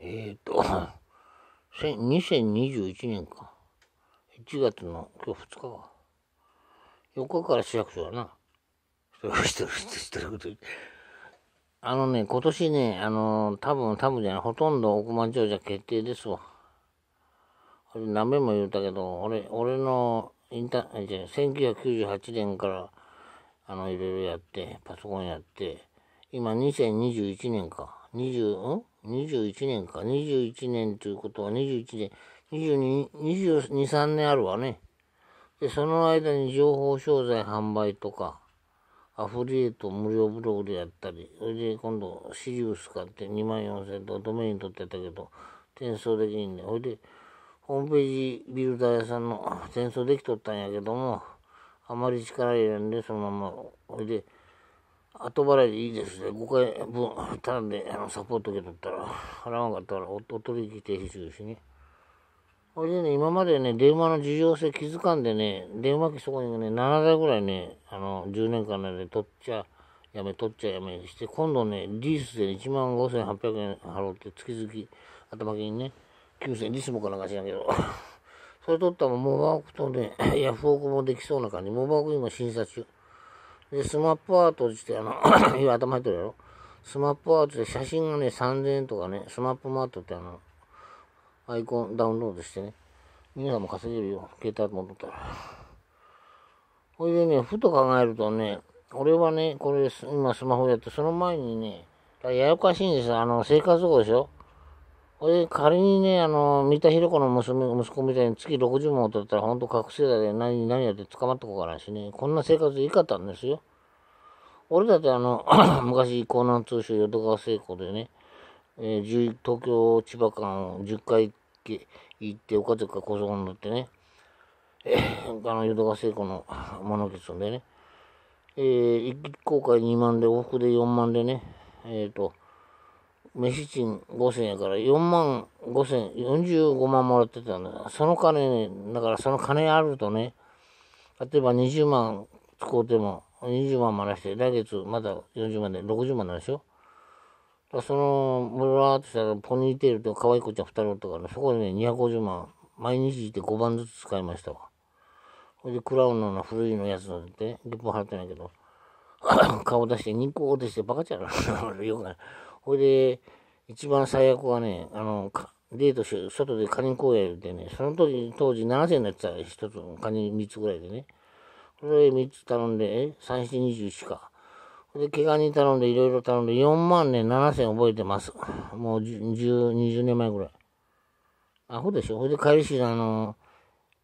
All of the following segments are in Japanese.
えっ、ー、と、2021 年か。1月の今日2日は。4日から市役所だな。一人一人一人一人。あのね、今年ね、あのー、多分多分じゃない、ほとんど億万長者決定ですわ。俺何べも言うたけど、俺、俺のインター、じゃ1998年から、あの、いろいろやって、パソコンやって、今2021年か。20、ん ?21 年か。21年ということは21年、22、2 3年あるわね。で、その間に情報商材販売とか、アフリエイト無料ブログでやったり、それで今度シリウス買って2万4000とドメイン取ってたけど、転送できんね。ほいで、ホームページビルダー屋さんの転送できとったんやけども、あまり力入れんで、そのまま、ほいで、後払いでいいですね。5回分たんであのサポート受け取ったら、払わんかったらおお取引停止するしね。それでね、今までね、電話の事情性気づかんでね、電話機そこにね、7台ぐらいね、あの、10年間で、ね、取っちゃやめ、取っちゃやめして、今度ね、リースで1万5800円払って、月々頭金ね、9000円、リスもかなんかしないけど。それ取ったらモバークとね、ヤフオクもできそうな感じ。モバーク今審査中。で、スマップアートって、あの 今頭入ってるやろスマップアートで写真がね、3000円とかね、スマップマートってあの、アイコンダウンロードしてね、皆さんも稼げるよ。携帯持っとったら。ほいでね、ふと考えるとね、俺はね、これ、今スマホやって、その前にね、ややこしいんですよ。あの、生活保護でしょ俺、仮にね、あの、三田寛子の娘、息子みたいに月60万を取ったら、ほんと覚醒剤で何、何やって捕まった子からしね、こんな生活でいいかったんですよ。俺だってあの、昔、江南通商淀川成功でね、えー、東京、千葉間10回行って、岡崎か高速に乗ってね、えー、あの、淀川成功のものですんでね、えー、一行会2万で、往復で4万でね、えっ、ー、と、飯賃5000円やから4万5000、45万もらってたんだ。その金、ね、だからその金あるとね、例えば20万使うても、20万もらして、来月また40万で60万なんでしょだその、ブラーってしたらポニーテールと可愛い子ちゃん2人とかね、そこでね、250万、毎日いて5番ずつ使いましたわ。それで、クラウンの古いのやつなんて、リップ払ってないけど、顔出して、肉を出してバカちゃう よくない。ほいで、一番最悪はね、あの、デートして、外でカニ公園でね、その時、当時7000円のっつは一つ、カニ3つぐらいでね。それ3つ頼んで、え ?3721 か。で、怪我に頼んで、いろいろ頼んで、4万ね、7000覚えてます。もう10、20年前ぐらい。アホでしょほいで帰りし、あの、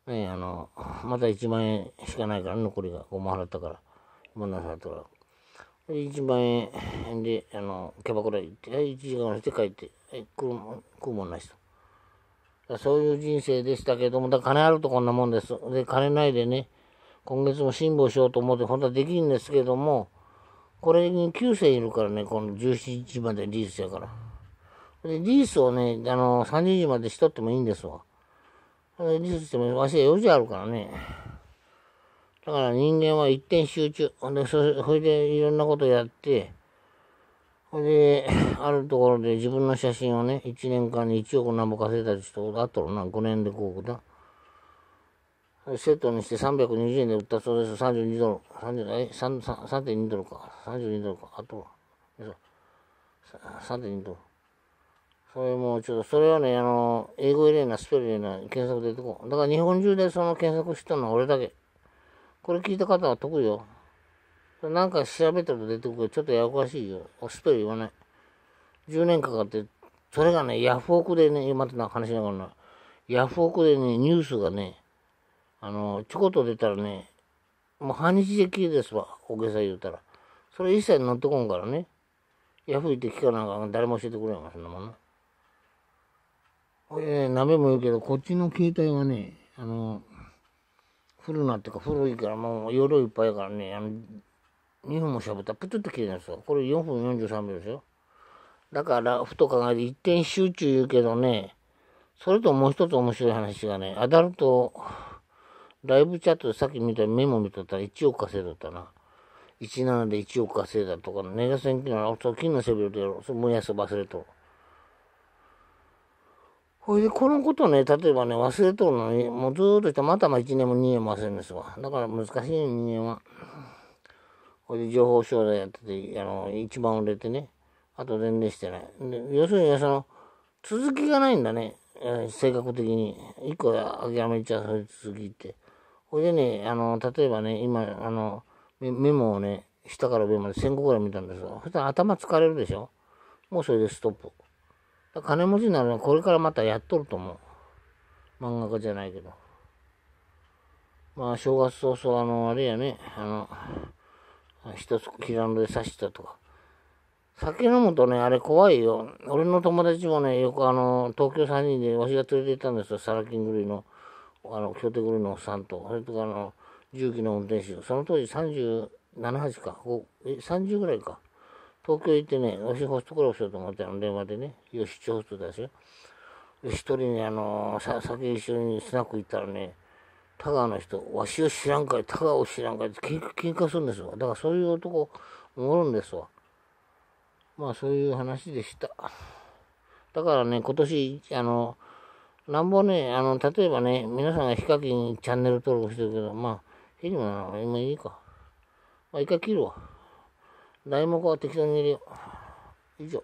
ねあの、また1万円しかないから、残りが、5万払ったから。今なさったら。1万円で、あの、キャバクラ行って、1時間して帰って、はい、食うも食うもんない人。そういう人生でしたけども、だ金あるとこんなもんです。で、金ないでね、今月も辛抱しようと思って、本当はできるんですけども、これに9世いるからね、この17日までリースやから。で、リースをね、あの、30時までしとってもいいんですわ。リースしても、わしは4時あるからね。だから人間は一点集中。ほんで、それでいろんなことやって、それで、あるところで自分の写真をね、1年間に1億何ぼ稼いだりして、あったろな、5年で5億だ。セットにして320円で売ったそうです。32ドル。え3.2ドルか。32ドルか。あとは。3.2ドル。それもちょっと、それはね、あの、英語入れな、スペル入れな、検索出てこだから日本中でその検索したのは俺だけ。これ聞いた方は得よ。なんか調べたら出てくるちょっとややこしいよ。スペル言わない。10年かかって、それがね、ヤフオクでね、今ってな、話しながらな。ヤフオクでね、ニュースがね、あの、ちょこっと出たらね、もう半日で消えですわ、大げさ言うたら。それ一切乗ってこんからね。ヤフーって聞かなんか誰も教えてくれんわ、そんなもんな。これ、ね、鍋も言うけど、こっちの携帯はね、あの、古なっていか古いからもう夜いっぱいやからねあの2分もしゃべったらプツッと切れるんですよこれ4分43秒ですよだからふと考えて一点集中言うけどねそれともう一つ面白い話がねアダルトライブチャットでさっき見たメモ見とったら1億稼いだったな17で1億稼いだとか、ネガ戦機の、そう、金の背びれでやろう、そ燃やす忘れと。ほいで、このことね、例えばね、忘れとるのに、もうずっとしてまたま1年も2年も忘れるんですわ。だから難しいね、2年は。ほいで、情報商材やってて、あの、一番売れてね、あと全然してない。で要するに、その、続きがないんだね、え性格的に。一個諦めちゃう、それ続きって。ほいでね、あの、例えばね、今、あの、メモをね、下から上まで1000個ぐらい見たんですよ。そしたら頭疲れるでしょもうそれでストップ。金持ちになるのはこれからまたやっとると思う。漫画家じゃないけど。まあ、正月早々、あの、あれやね、あの、一つキラで刺したとか。酒飲むとね、あれ怖いよ。俺の友達もね、よくあの、東京3人でわしが連れて行ったんですよ。サラキングリの、あの、京都グリのおっさんと。それとかあの、重機の運転手。その当時37、8か。30ぐらいか。東京行ってね、お仕事苦労しようと思ってあの電話でね、よし、ちょっとですよ。一人ね、あのー、先一緒にスナック行ったらね、田川の人、わしを知らんかい、田川を知らんかいって喧喧嘩するんですわ。だからそういう男、おもるんですわ。まあそういう話でした。だからね、今年、あの、なんぼね、あの、例えばね、皆さんがヒカキンチャンネル登録してるけど、まあ、変にもなら今いいか。まあ一回切るわ。題目は適当に入れよう。以上。